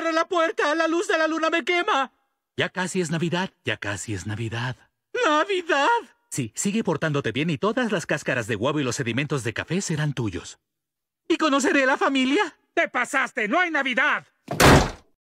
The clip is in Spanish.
¡Cierra la puerta! ¡La luz de la luna me quema! Ya casi es Navidad, ya casi es Navidad. ¡Navidad! Sí, sigue portándote bien y todas las cáscaras de huevo y los sedimentos de café serán tuyos. ¿Y conoceré a la familia? ¡Te pasaste! ¡No hay Navidad!